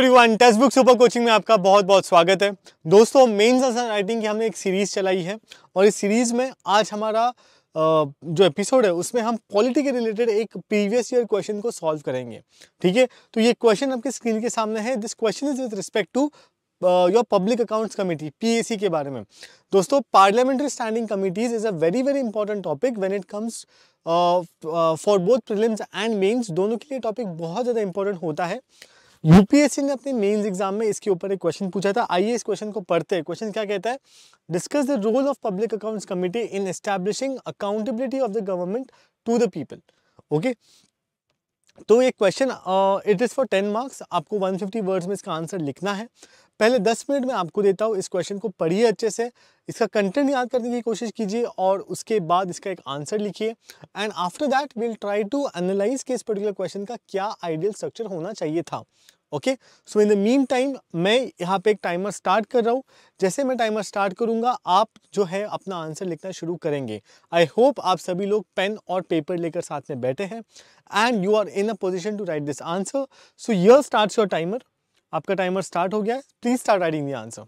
Everyone text book super coaching में आपका बहुत बहुत स्वागत है दोस्तों मेंस आसान राइटिंग की हमने एक सीरीज़ चलाई है और इस सीरीज़ में आज हमारा जो एपिसोड है उसमें हम पॉलिटी के रिलेटेड एक प्रीवियस ईयर क्वेश्चन को सॉल्व करेंगे ठीक है तो ये क्वेश्चन आपके स्क्रीन के सामने है this question is with respect to your public accounts committee P के बारे में दोस्तों parliamentary standing committees is a very very important topic when it comes for both prelims and mains दोनों के लिए टॉपिक बहुत ज़्यादा इंपॉर्टेंट होता है यूपीएससी ने अपने मेंस एग्जाम में इसके ऊपर एक क्वेश्चन पूछा था आइए इस क्वेश्चन को पढ़ते हैं क्वेश्चन क्या कहता है discuss the role of public accounts committee in establishing accountability of the government to the people okay तो ये question it is for ten marks आपको 150 वर्ड्स में इसका आंसर लिखना है पहले 10 मिनट में आपको देता हूँ इस क्वेश्चन को पढ़िए अच्छे से इसका कंटेंट याद करने की कोशिश कीजिए और उसके बाद इसका एक आंसर लिखिए and after that will try to analyse के इस पर्टिकुलर क्वेश्चन का क्या आइडियल स्ट्रक्चर होना चाहिए था okay so in the mean time मैं यहाँ पे एक टाइमर स्टार्ट कर रहा हूँ जैसे मैं टाइमर स्टार्ट करूँगा आप जो है अपना आंसर लिखना शुरू करेंगे आई होप आप सभी लोग पेन और पेपर लेकर साथ में बैठे हैं and you are in a position to write this answer so yeah start your timer आपका टाइमर स्टार्ट हो गया है please start writing the answer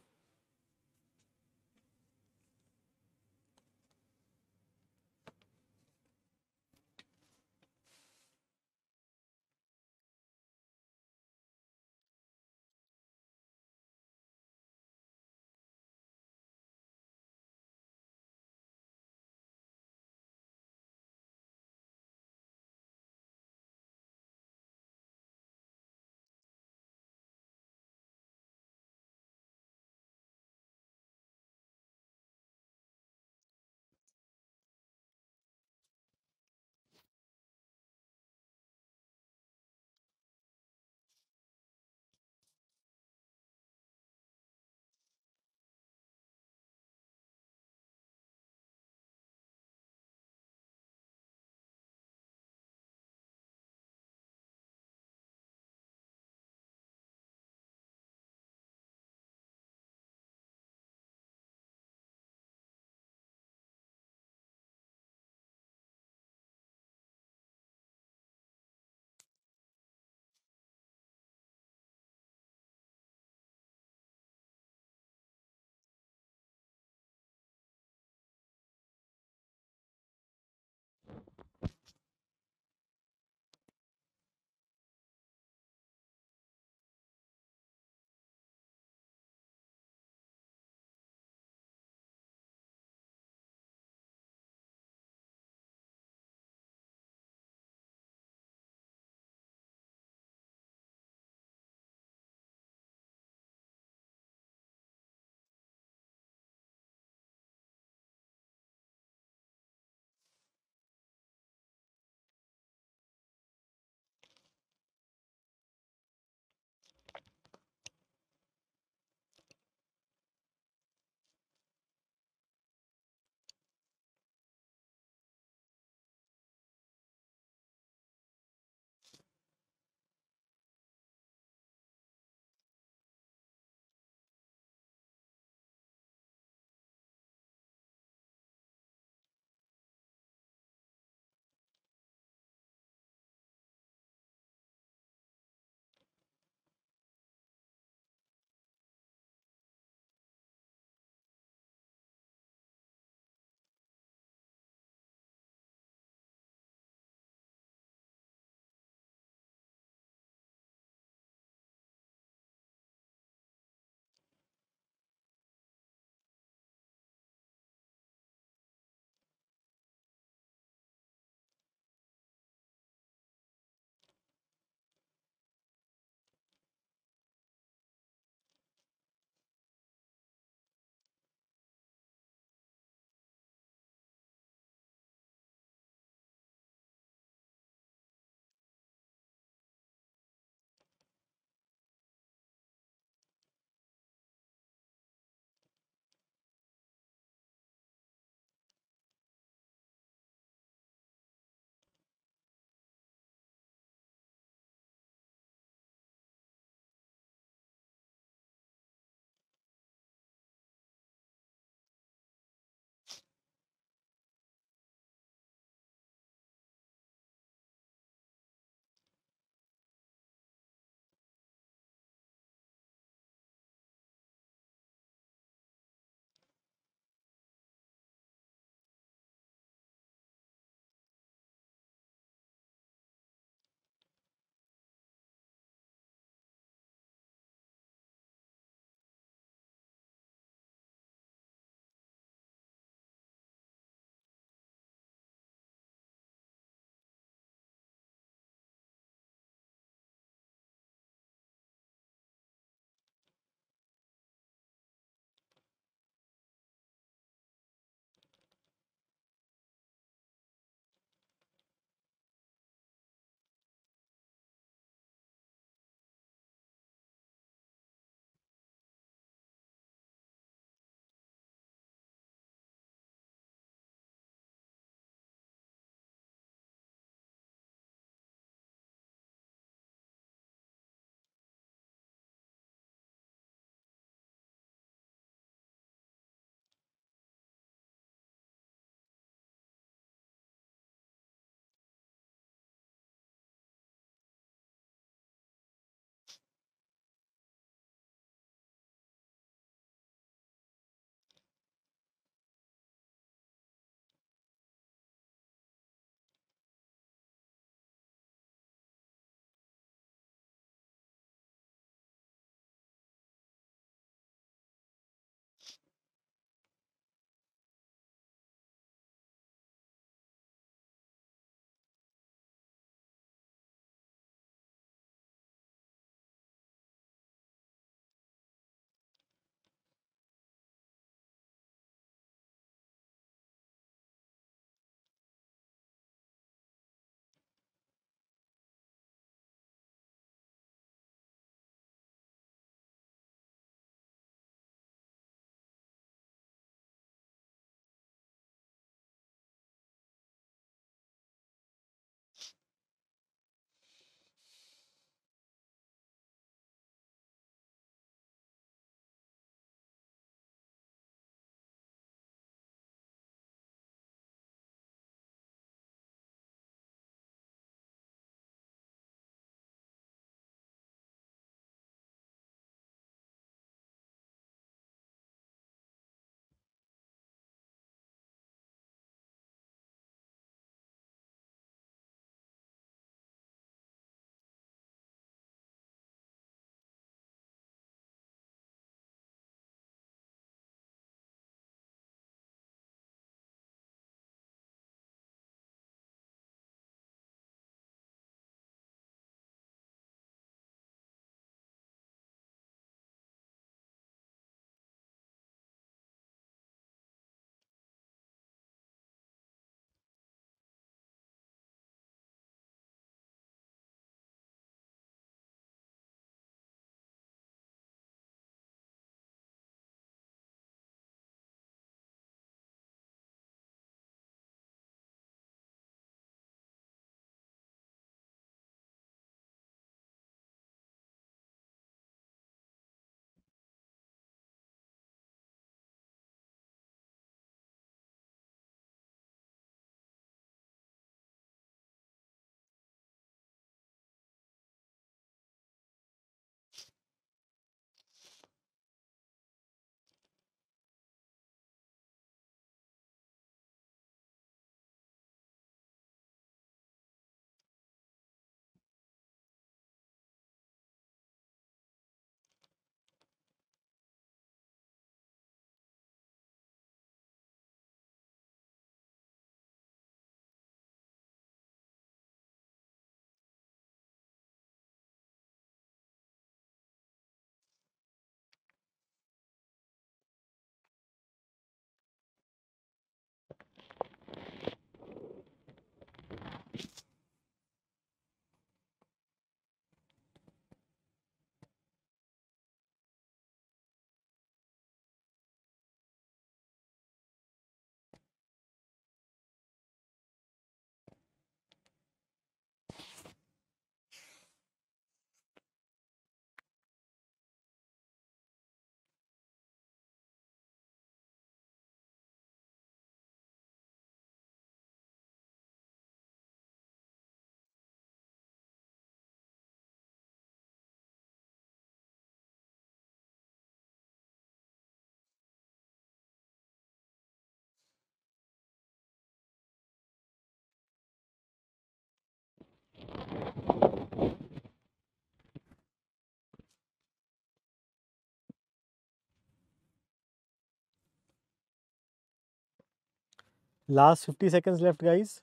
last 50 seconds left guys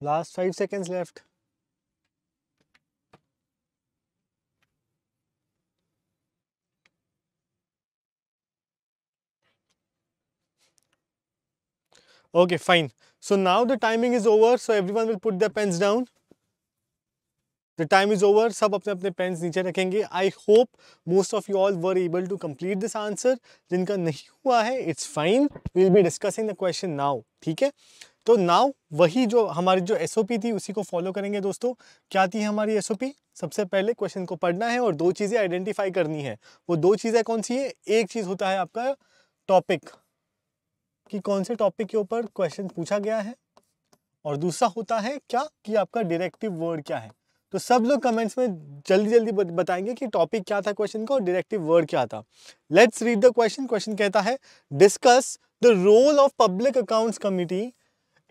Last 5 seconds left. Okay, fine. So now the timing is over. So everyone will put their pens down. The time is over. सब अपने अपने pens नीचे रखेंगे. I hope most of you all were able to complete this answer. जिनका नहीं हुआ है, it's fine. We'll be discussing the question now. ठीक है? तो नाव वही जो हमारी जो एस थी उसी को फॉलो करेंगे दोस्तों क्या थी हमारी एस सबसे पहले क्वेश्चन को पढ़ना है और दो चीज़ें आइडेंटिफाई करनी है वो दो चीज़ें कौन सी है एक चीज़ होता है आपका टॉपिक कि कौन से टॉपिक के ऊपर क्वेश्चन पूछा गया है और दूसरा होता है क्या कि आपका डिरेक्टिव वर्ड क्या है तो सब लोग कमेंट्स में जल्दी जल्दी बताएंगे कि टॉपिक क्या था क्वेश्चन का और डायरेक्टिव वर्ड क्या था let's read the question question कहता है discuss the role of public accounts committee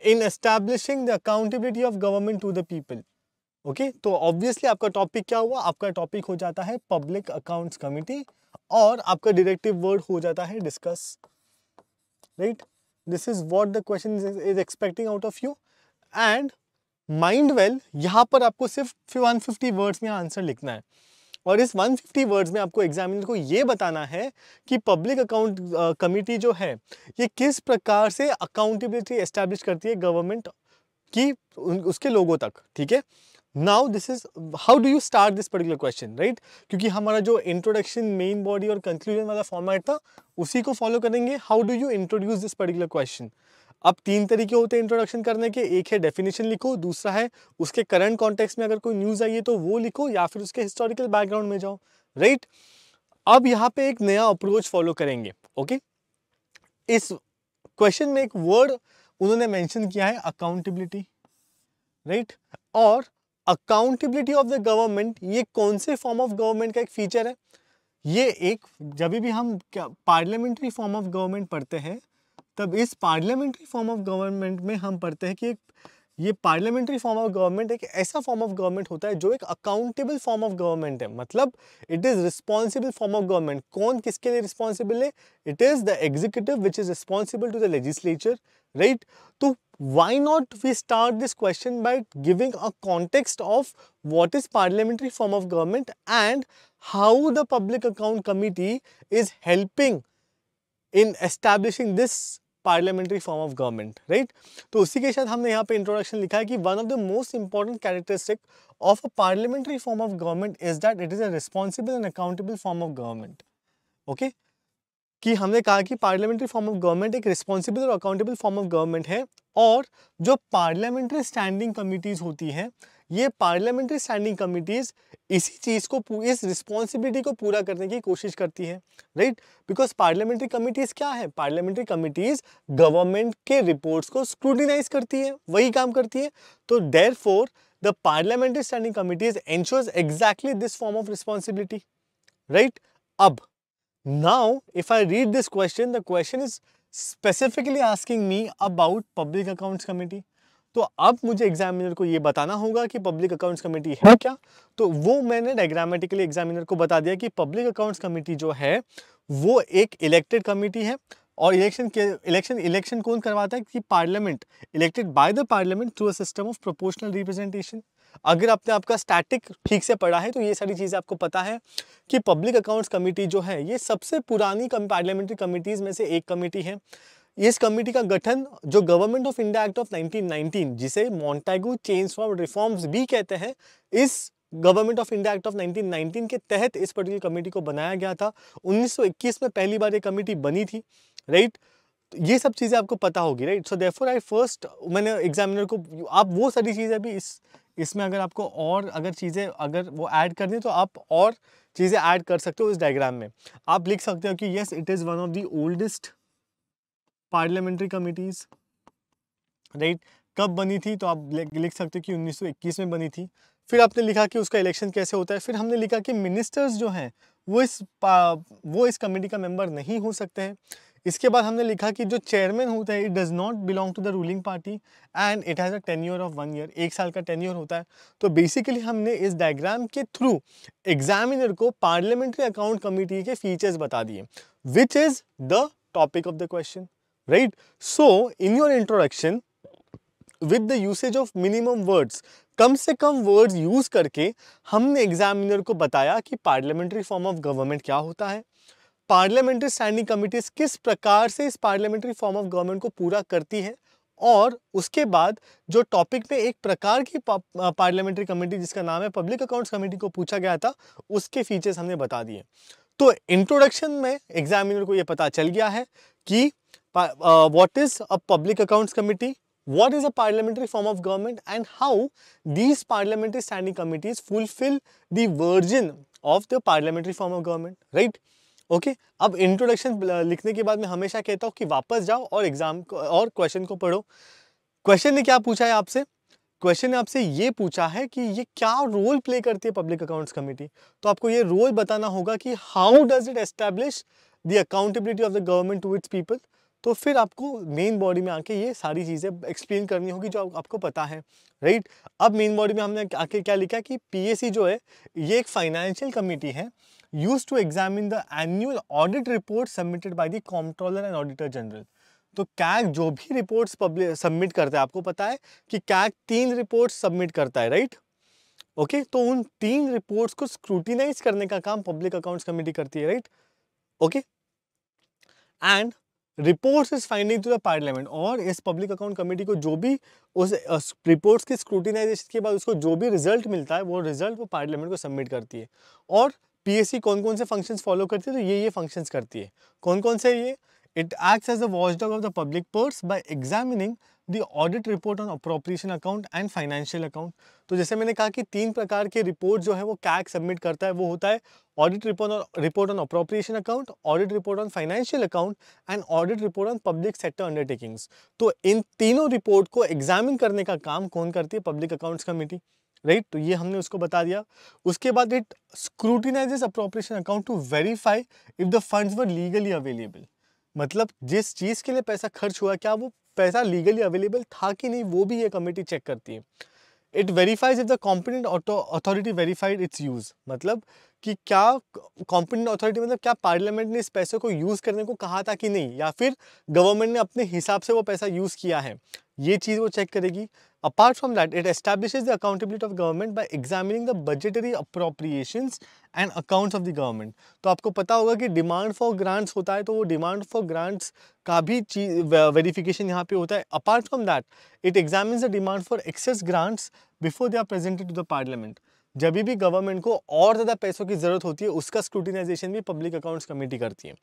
in establishing the accountability of government to the people okay तो ऑब्वियसली आपका टॉपिक क्या हुआ आपका टॉपिक हो जाता है पब्लिक अकाउंट कमिटी और आपका डिरेक्टिव वर्ड हो जाता है discuss right this is what the question is expecting out of you and mind well यहाँ पर आपको सिर्फ वन फिफ्टी वर्ड्स में आंसर लिखना है और इस 150 वर्ड्स में आपको एग्जामिनर को ये बताना है कि पब्लिक अकाउंट कमिटी जो है ये किस प्रकार से अकाउंटेबिलिटी एस्टेब्लिश करती है गवर्नमेंट की उसके लोगों तक ठीक है now this is how do you start this particular question right क्योंकि हमारा जो इंट्रोडक्शन मेन बॉडी और कंक्लूजन वाला फॉर्मेट था उसी को फॉलो करेंगे how do you introduce this particular question अब तीन तरीके होते हैं इंट्रोडक्शन करने के एक है डेफिनेशन लिखो दूसरा है उसके करंट कॉन्टेक्स्ट में अगर कोई न्यूज़ आई है तो वो लिखो या फिर उसके हिस्टोरिकल बैकग्राउंड में जाओ राइट अब यहाँ पे एक नया अप्रोच फॉलो करेंगे ओके इस क्वेश्चन में एक वर्ड उन्होंने मैंशन किया है अकाउंटेबिलिटी राइट और अकाउंटेबिलिटी ऑफ द गवर्नमेंट ये कौन से फॉर्म ऑफ गवर्नमेंट का एक फीचर है ये एक जब भी हम पार्लियामेंट्री फॉर्म ऑफ गवर्नमेंट पढ़ते हैं तब इस पार्लियामेंट्री फॉर्म ऑफ गवर्नमेंट में हम पढ़ते हैं कि एक ये पार्लियामेंट्री फॉर्म ऑफ गवर्नमेंट एक ऐसा फॉर्म ऑफ गवर्नमेंट होता है जो एक अकाउंटेबल फॉर्म ऑफ गवर्नमेंट है मतलब it is responsible form of government कौन किसके लिए रिस्पॉन्सिबल है it is the executive which is responsible to the legislature right तो why not we start this question by giving a context of what is parliamentary form of government and how the public account committee is helping in establishing this parliamentary form of government right तो उसी के साथ हमने यहाँ पे introduction लिखा है कि one of the most important characteristic of a parliamentary form of government is that it is a responsible and accountable form of government okay कि हमने कहा कि पार्लियामेंट्री फॉर्म ऑफ गवर्नमेंट एक रिस्पॉन्सिबल और अकाउंटेबल फॉर्म ऑफ गवर्नमेंट है और जो parliamentary standing committees होती हैं ये पार्लियामेंट्री स्टैंडिंग कमिटीज़ इसी चीज़ को इस रिस्पॉन्सिबिलिटी को पूरा करने की कोशिश करती है राइट बिकॉज पार्लियामेंट्री कमिटीज़ क्या है पार्लियामेंट्री कमिटीज़ गवर्नमेंट के रिपोर्ट्स को स्क्रूटिनाइज करती है वही काम करती है तो therefore the parliamentary standing committees ensures exactly this form of responsibility right अब now if I read this question the question is specifically asking me about public accounts committee तो अब मुझे एग्जामिनर को ये बताना होगा कि पब्लिक अकाउंट्स कमेटी है हाँ। क्या तो वो मैंने डायग्रामेटिकली एग्जामिनर को बता दिया कि पब्लिक अकाउंट्स कमेटी जो है वो एक इलेक्टेड कमेटी है और इलेक्शन के इलेक्शन इलेक्शन कौन करवाता है कि parliament elected by the parliament through a system of proportional representation अगर आपने आपका स्टैटिक ठीक से पढ़ा है तो ये सारी चीज़ें आपको पता है कि पब्लिक अकाउंट्स कमेटी जो है ये सबसे पुरानी पार्लियामेंट्री कमेटीज़ में से एक कमेटी है इस कमेटी का गठन जो government of India act of 1919 जिसे मॉन्टेगू चेंज फॉर रिफॉर्म्स भी कहते हैं इस government of India act of 1919 के तहत इस पर्टिकुलर कमेटी को बनाया गया था 1921 में पहली बार ये कमेटी बनी थी राइट तो ये सब चीज़ें आपको पता होगी right so therefore I first मैंने एग्जामिनर को आप वो सारी चीज़ें भी इस इसमें अगर आपको और अगर चीज़ें अगर वो ऐड करनी तो आप और चीज़ें ऐड कर सकते हो इस डायग्राम में आप लिख सकते हो कि yes it is one of the oldest parliamentary committees right कब बनी थी तो आप लिख सकते हो कि 1921 में बनी थी फिर आपने लिखा कि उसका इलेक्शन कैसे होता है फिर हमने लिखा कि मिनिस्टर्स जो हैं वो इस वो इस कमेटी का मेंबर नहीं हो सकते हैं इसके बाद हमने लिखा कि जो चेयरमैन होता है it does not belong to the ruling party and it has a year of one year एक साल का ईयर होता है तो बेसिकली हमने इस डायग्राम के थ्रू एग्जामिनर को पार्लियामेंट्री अकाउंट कमेटी के फीचर्स बता दिए which is the topic of the question right? So, in your introduction, with the usage of minimum words, कम से कम वर्ड्स यूज़ करके हमने एग्जामिनर को बताया कि पार्लियामेंट्री फॉर्म ऑफ गवर्नमेंट क्या होता है पार्लियामेंट्री स्टैंडिंग कमिटीज किस प्रकार से इस पार्लियामेंट्री फॉर्म ऑफ गवर्नमेंट को पूरा करती है और उसके बाद जो टॉपिक में एक प्रकार की पार्लियामेंट्री कमेटी जिसका नाम है पब्लिक अकाउंट्स कमेटी को पूछा गया था उसके फीचर्स हमने बता दिए तो इंट्रोडक्शन में एग्जामिनर को ये पता चल गया है कि uh, what is a public accounts committee, what is a parliamentary form of government and how these parliamentary standing committees fulfill the version of the parliamentary form of government, right? Okay okay, अब introduction लिखने के बाद मैं हमेशा कहता हूँ कि वापस जाओ और एग्जाम और क्वेश्चन को पढ़ो क्वेश्चन ने क्या पूछा है आपसे क्वेश्चन ने आपसे ये पूछा है कि ये क्या रोल प्ले करती है पब्लिक अकाउंट्स कमेटी तो आपको ये रोल बताना होगा कि how does it establish the accountability of the government to its people तो फिर आपको मेन बॉडी में आके ये सारी चीज़ें एक्सप्लेन करनी होगी जो आपको पता है राइट अब मेन बॉडी में हमने आके क्या लिखा कि पीएसी जो है ये एक फाइनेंशियल कमेटी है use to examine the annual audit report submitted by the comptroller and auditor general तो कैग जो भी रिपोर्ट्स पब्लिक सबमिट करता है आपको पता है कि कैग तीन रिपोर्ट्स सबमिट करता है राइट ओके okay? तो उन तीन रिपोर्ट्स को स्क्रूटिनाइज करने का काम पब्लिक अकाउंट्स कमेटी करती है right okay and reports is finding to the parliament और इस पब्लिक अकाउंट कमेटी को जो भी उस रिपोर्ट्स की स्क्रूटिनाइजेशन के बाद उसको जो भी रिजल्ट मिलता है वो रिजल्ट वो पार्लियामेंट को सबमिट करती है और पीएससी कौन कौन से फंक्शंस फॉलो करती है तो ये ये फंक्शंस करती है कौन कौन से ये it acts as the dog of the public purse by examining the audit report on appropriation account and financial account तो जैसे मैंने कहा कि तीन प्रकार के रिपोर्ट जो है वो कैक सबमिट करता है वो होता है audit report on report on appropriation account audit report on financial account and audit report on public sector undertakings तो इन तीनों रिपोर्ट को एग्जामिन करने का काम कौन करती है public accounts committee right right? तो ये हमने उसको बता दिया उसके बाद it scrutinizes appropriation account to verify if the funds were legally available मतलब जिस चीज़ के लिए पैसा खर्च हुआ क्या वो पैसा लीगली अवेलेबल था कि नहीं वो भी ये कमेटी चेक करती है it verifies if the competent authority verified its use मतलब कि क्या कॉम्पिटेंट अथॉरिटी मतलब क्या पार्लियामेंट ने इस पैसे को यूज़ करने को कहा था कि नहीं या फिर गवर्नमेंट ने अपने हिसाब से वो पैसा यूज़ किया है ये चीज़ वो चेक करेगी apart from that it establish the accountability of government by examining the budgetary appropriation and accounts of the government तो आपको पता होगा कि डिमांड फॉर ग्रांट्स होता है तो वो डिमांड फॉर ग्रांट्स का भी चीज वेरीफिकेशन यहाँ पे होता है apart from that it examine the demand for excess grants before they are presented to the parliament जब भी गवर्नमेंट को और ज़्यादा पैसों की ज़रूरत होती है उसका स्क्रूटिनाइजेशन भी पब्लिक अकाउंट्स कमेटी करती है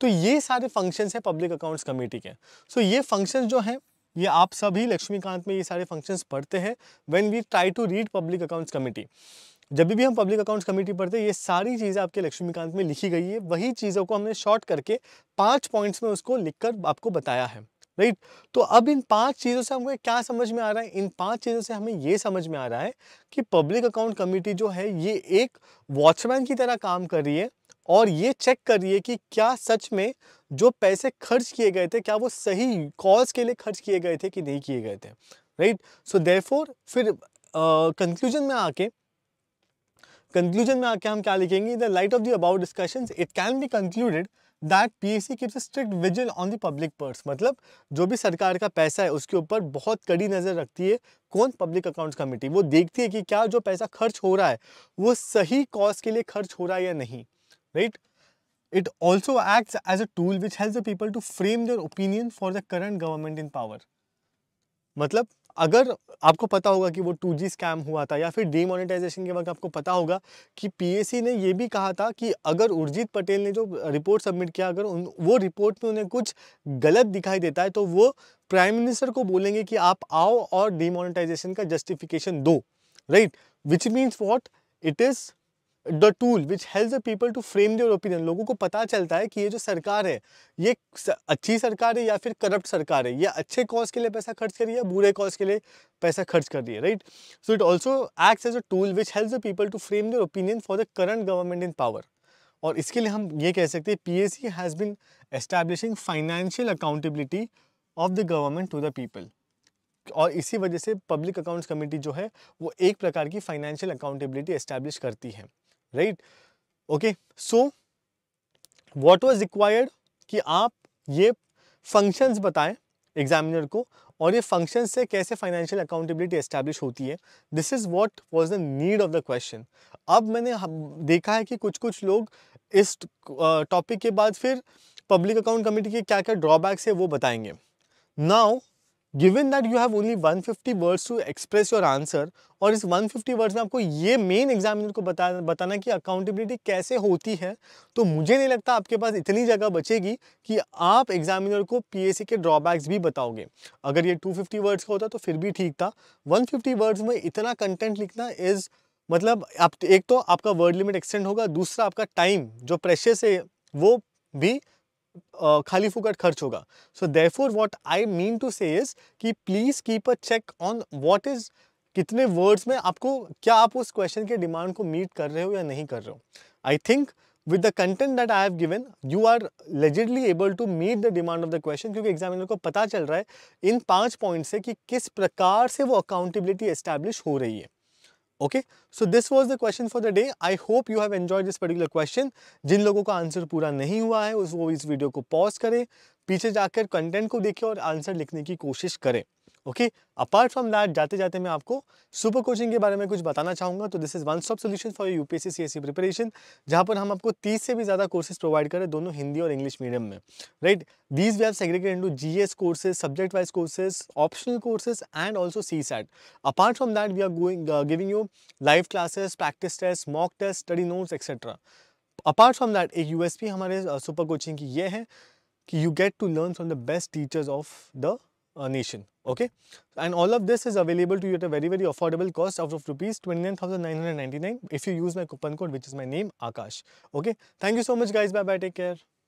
तो ये सारे फंक्शंस हैं पब्लिक अकाउंट्स कमेटी के सो so ये फंक्शंस जो हैं ये आप सभी लक्ष्मीकांत में ये सारे फंक्शंस पढ़ते हैं when we try to read public accounts committee जब भी हम पब्लिक अकाउंट्स कमेटी पढ़ते हैं ये सारी चीज़ें आपके लक्ष्मीकांत में लिखी गई है वही चीज़ों को हमने शॉर्ट करके पाँच पॉइंट्स में उसको लिखकर आपको बताया है राइट तो अब इन पांच चीज़ों से हमको क्या समझ में आ रहा है इन पांच चीज़ों से हमें ये समझ में आ रहा है कि पब्लिक अकाउंट कमेटी जो है ये एक वॉचमैन की तरह काम कर रही है और ये चेक करिए कि क्या सच में जो पैसे खर्च किए गए थे क्या वो सही कॉज के लिए खर्च किए गए थे कि नहीं किए गए थे राइट सो देयरफॉर फिर कंक्लूजन में आके कंक्लूजन में आके हम क्या लिखेंगे the light of the about discussion it can be concluded that P S C keeps strict vigil on the public purse मतलब जो भी सरकार का पैसा है उसके ऊपर बहुत कड़ी नज़र रखती है कौन पब्लिक अकाउंट्स कमेटी वो देखती है कि क्या जो पैसा खर्च हो रहा है वो सही कॉज के लिए खर्च हो रहा है या नहीं right? It also acts as a tool which helps the people to frame their opinion for the current government in power. मतलब अगर आपको पता होगा कि वो 2G स्कैम हुआ था या फिर डीमोनेटाइजेशन के वक्त आपको पता होगा कि पीएसी ने ये भी कहा था कि अगर उर्जित पटेल ने जो रिपोर्ट सबमिट किया अगर उन वो रिपोर्ट में उन्हें कुछ गलत दिखाई देता है तो वो प्राइम मिनिस्टर को बोलेंगे कि आप आओ और डीमोनेटाइजेशन का जस्टिफिकेशन दो right which means what it is the tool which help the people to frame their opinion लोगों को पता चलता है कि ये जो सरकार है ये अच्छी सरकार है या फिर करप्ट सरकार है ये अच्छे कॉज के लिए पैसा खर्च कर रही है बुरे कॉज के लिए पैसा खर्च कर रही है right so it also act as a tool which help the people to frame their opinion for the current government in power और इसके लिए हम ये कह सकते हैं P S C has been establishing financial accountability of the government to the people और इसी वजह से पब्लिक अकाउंट्स कमेटी जो है वो एक प्रकार की फाइनेंशियल अकाउंटेबिलिटी एस्टैब्लिश करती है right okay so what was required कि आप ये फंक्शंस बताएं एग्जामिनर को और ये फंक्शन से कैसे फाइनेंशियल अकाउंटेबिलिटी एस्टैब्लिश होती है this is what was the need of the question अब मैंने देखा है कि कुछ कुछ लोग इस टॉपिक के बाद फिर पब्लिक अकाउंट कमेटी के क्या क्या ड्रॉबैक्स है वो बताएंगे now given that you have only 150 words to express your answer और इस 150 वर्ड्स में आपको ये मेन एग्जामिनर को बता बताना कि अकाउंटेबिलिटी कैसे होती है तो मुझे नहीं लगता आपके पास इतनी जगह बचेगी कि आप एग्जामिनर को सी के ड्रॉबैक्स भी बताओगे अगर ये 250 वर्ड्स का होता तो फिर भी ठीक था 150 वर्ड्स में इतना कंटेंट लिखना इज़ मतलब आप एक तो आपका वर्ड लिमिट एक्सटेंड होगा दूसरा आपका टाइम जो प्रेशर से वो भी खाली फुकट खर्च होगा so therefore what I mean to say please keep a check on what is कितने वर्ड्स में आपको क्या आप उस क्वेश्चन के डिमांड को मीट कर रहे हो या नहीं कर रहे हो I think with the content that I have given you are legitimately able to meet the demand of the question क्योंकि एग्जामिनर को पता चल रहा है इन पांच पॉइंट से कि किस प्रकार से वो अकाउंटेबिलिटी एस्टैब्लिश हो रही है okay so this was the question for the day I hope you have enjoy this particular question जिन लोगों का आंसर पूरा नहीं हुआ है उस वो इस वीडियो को पॉज करें पीछे जाकर कंटेंट को देखें और आंसर लिखने की कोशिश करें ओके अपार्ट फ्रॉम दैट जाते जाते मैं आपको सुपर कोचिंग के बारे में कुछ बताना चाहूँगा तो this is one stop solution for you P S preparation जहाँ पर हम आपको तीस से भी ज़्यादा कोर्सेज प्रोवाइड करें दोनों हिंदी और इंग्लिश मीडियम में right these we have segregate into G S courses subject wise courses optional courses and also C SAT apart from that we are going giving you live classes practice test mock test study notes etcetera apart from that एक USP हमारे super uh, coaching की ये है कि you get to learn from the best teachers of the uh, nation okay and all of this is available to you at a very very affordable cost out of rupees 29999 if you use my coupon code which is my name akash okay thank you so much guys bye bye take care